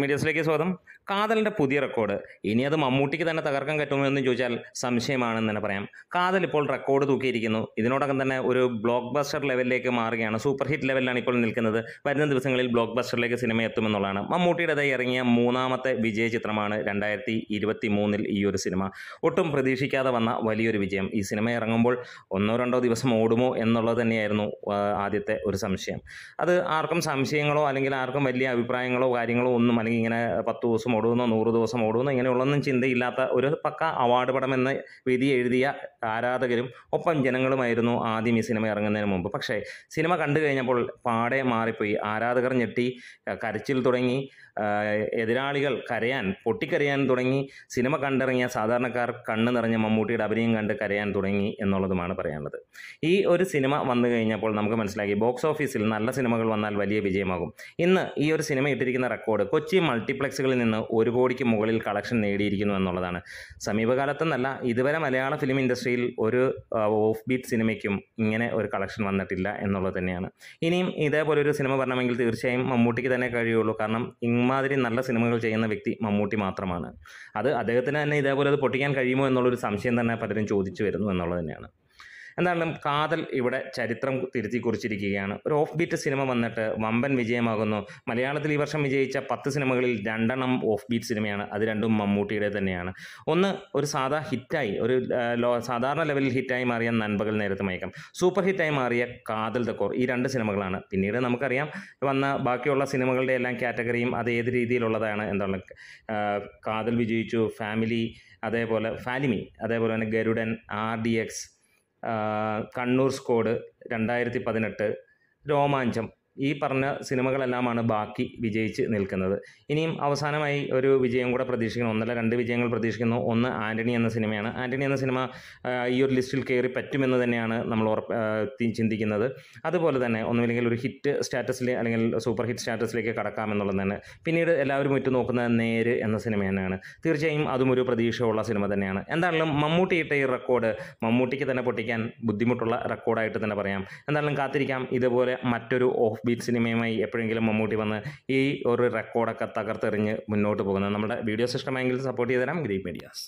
മീഡിയസിലേക്ക് സ്വാഗതം കാതലിൻ്റെ പുതിയ റെക്കോർഡ് ഇനി അത് മമ്മൂട്ടിക്ക് തന്നെ തകർക്കാൻ പറ്റുമോ എന്ന് ചോദിച്ചാൽ സംശയമാണെന്ന് തന്നെ പറയാം കാതൽ ഇപ്പോൾ റെക്കോർഡ് തൂക്കിയിരിക്കുന്നു ഇതിനോടകം തന്നെ ഒരു ബ്ലോക്ക് ബസ്റ്റർ ലെവലിലേക്ക് മാറുകയാണ് സൂപ്പർ ഹിറ്റ് ലെവലിലാണ് ഇപ്പോൾ നിൽക്കുന്നത് വരുന്ന ദിവസങ്ങളിൽ ബ്ലോക്ക് ബസ്റ്ററിലേക്ക് സിനിമ എത്തുമെന്നുള്ളതാണ് മമ്മൂട്ടിയുടേതായി ഇറങ്ങിയ മൂന്നാമത്തെ വിജയ ചിത്രമാണ് രണ്ടായിരത്തി ഇരുപത്തി മൂന്നിൽ ഈ ഒരു സിനിമ ഒട്ടും പ്രതീക്ഷിക്കാതെ വന്ന വലിയൊരു വിജയം ഈ സിനിമ ഇറങ്ങുമ്പോൾ ഒന്നോ രണ്ടോ ദിവസം ഓടുമോ എന്നുള്ളത് തന്നെയായിരുന്നു ആദ്യത്തെ ഒരു സംശയം അത് ആർക്കും സംശയങ്ങളോ അല്ലെങ്കിൽ ആർക്കും വലിയ അഭിപ്രായങ്ങളോ കാര്യങ്ങളോ ഒന്നും ഓടുന്നു അല്ലെങ്കിൽ ഇങ്ങനെ പത്ത് ദിവസം ഓടുന്നു നൂറ് ദിവസം ഓടുമെന്നോ ഇങ്ങനെയുള്ളൊന്നും ചിന്തയില്ലാത്ത ഒരു പക്ക അവാർഡ് പടമെന്ന വിധി എഴുതിയ ആരാധകരും ഒപ്പം ജനങ്ങളുമായിരുന്നു ആദ്യം ഈ സിനിമ ഇറങ്ങുന്നതിന് മുമ്പ് പക്ഷേ സിനിമ കണ്ടു കഴിഞ്ഞപ്പോൾ പാടെ മാറിപ്പോയി ആരാധകർ ഞെട്ടി കരച്ചിൽ തുടങ്ങി എതിരാളികൾ കരയാൻ പൊട്ടിക്കരയാൻ തുടങ്ങി സിനിമ കണ്ടിറങ്ങിയ സാധാരണക്കാർ കണ്ണ് നിറഞ്ഞ മമ്മൂട്ടിയുടെ അഭിനയം കണ്ട് കരയാൻ തുടങ്ങി എന്നുള്ളതുമാണ് പറയാനുള്ളത് ഈ ഒരു സിനിമ വന്നു കഴിഞ്ഞപ്പോൾ നമുക്ക് മനസ്സിലാക്കി ബോക്സ് ഓഫീസിൽ നല്ല സിനിമകൾ വന്നാൽ വലിയ വിജയമാകും ഇന്ന് ഈ ഒരു സിനിമ ഇട്ടിരിക്കുന്ന റെക്കോർഡ് കൊച്ചി മൾട്ടിപ്ലക്സുകളിൽ നിന്ന് ഒരു കോടിക്ക് മുകളിൽ കളക്ഷൻ നേടിയിരിക്കുന്നു എന്നുള്ളതാണ് സമീപകാലത്തെന്നല്ല ഇതുവരെ മലയാള ഫിലിം ഇൻഡസ്ട്രിയിൽ ഒരു ഓഫ് ബീറ്റ് സിനിമയ്ക്കും ഇങ്ങനെ ഒരു കളക്ഷൻ വന്നിട്ടില്ല എന്നുള്ളത് തന്നെയാണ് ഇനിയും ഇതേപോലെ ഒരു സിനിമ വരണമെങ്കിൽ തീർച്ചയായും മമ്മൂട്ടിക്ക് തന്നെ കഴിയുള്ളൂ കാരണം ഇമാതിരി നല്ല സിനിമകൾ ചെയ്യുന്ന വ്യക്തി മമ്മൂട്ടി മാത്രമാണ് അത് അദ്ദേഹത്തിന് തന്നെ ഇതേപോലെ അത് പൊട്ടിക്കാൻ കഴിയുമോ എന്നുള്ളൊരു സംശയം തന്നെ പലരും ചോദിച്ചു വരുന്നു എന്നുള്ളത് തന്നെയാണ് എന്തായാലും കാതൽ ഇവിടെ ചരിത്രം തിരുത്തി കുറിച്ചിരിക്കുകയാണ് ഒരു ഓഫ് ബീറ്റ് സിനിമ വന്നിട്ട് വമ്പൻ വിജയമാകുന്നു മലയാളത്തിൽ ഈ വർഷം വിജയിച്ച പത്ത് സിനിമകളിൽ രണ്ടെണ്ണം ഓഫ് ബീറ്റ് സിനിമയാണ് അത് രണ്ടും മമ്മൂട്ടിയുടെ തന്നെയാണ് ഒന്ന് ഒരു സാധാ ഹിറ്റായി ഒരു സാധാരണ ലെവലിൽ ഹിറ്റായി മാറിയ നൻപകൽ നേരത്തെ മയക്കം സൂപ്പർ ഹിറ്റായി മാറിയ കാതൽ കോർ ഈ രണ്ട് സിനിമകളാണ് പിന്നീട് നമുക്കറിയാം വന്ന ബാക്കിയുള്ള സിനിമകളുടെ എല്ലാം കാറ്റഗറിയും അത് ഏത് രീതിയിലുള്ളതാണ് എന്താണ് കാതൽ വിജയിച്ചു ഫാമിലി അതേപോലെ ഫാലിമി അതേപോലെ തന്നെ Garudan R D X Kannur squad രണ്ടായിരത്തി പതിനെട്ട് രോമാഞ്ചം ഈ പറഞ്ഞ സിനിമകളെല്ലാമാണ് ബാക്കി വിജയിച്ച് നിൽക്കുന്നത് ഇനിയും അവസാനമായി ഒരു വിജയം കൂടെ പ്രതീക്ഷിക്കുന്നു ഒന്നല്ല രണ്ട് വിജയങ്ങൾ പ്രതീക്ഷിക്കുന്നു ഒന്ന് ആൻ്റണി എന്ന സിനിമയാണ് ആൻ്റണി എന്ന സിനിമ ഈ ഒരു ലിസ്റ്റിൽ കയറി പറ്റുമെന്ന് തന്നെയാണ് നമ്മൾ ചിന്തിക്കുന്നത് അതുപോലെ തന്നെ ഒന്നുമില്ലെങ്കിൽ ഒരു ഹിറ്റ് സ്റ്റാറ്റസിൽ അല്ലെങ്കിൽ സൂപ്പർ ഹിറ്റ് സ്റ്റാറ്റസിലേക്ക് കടക്കാമെന്നുള്ളത് തന്നെ പിന്നീട് എല്ലാവരും ഉറ്റു നോക്കുന്ന നേര് എന്ന സിനിമ തന്നെയാണ് തീർച്ചയായും അതും ഒരു പ്രതീക്ഷയുള്ള സിനിമ തന്നെയാണ് എന്തായാലും മമ്മൂട്ടി ഇട്ട ഈ റെക്കോർഡ് മമ്മൂട്ടിക്ക് തന്നെ പൊട്ടിക്കാൻ ബുദ്ധിമുട്ടുള്ള റെക്കോർഡായിട്ട് തന്നെ പറയാം എന്തായാലും കാത്തിരിക്കാം ഇതുപോലെ മറ്റൊരു ഓഫ് ഓഫ് ബീറ്റ് സിനിമയുമായി എപ്പോഴെങ്കിലും മമ്മൂട്ടി വന്ന് ഈ ഒരു റെക്കോർഡൊക്കെ തകർത്തെറിഞ്ഞ് മുന്നോട്ട് പോകുന്നത് നമ്മുടെ വീഡിയോസ് ഇഷ്ടമായെങ്കിൽ സപ്പോർട്ട് ചെയ്തു തരാം മീഡിയാസ്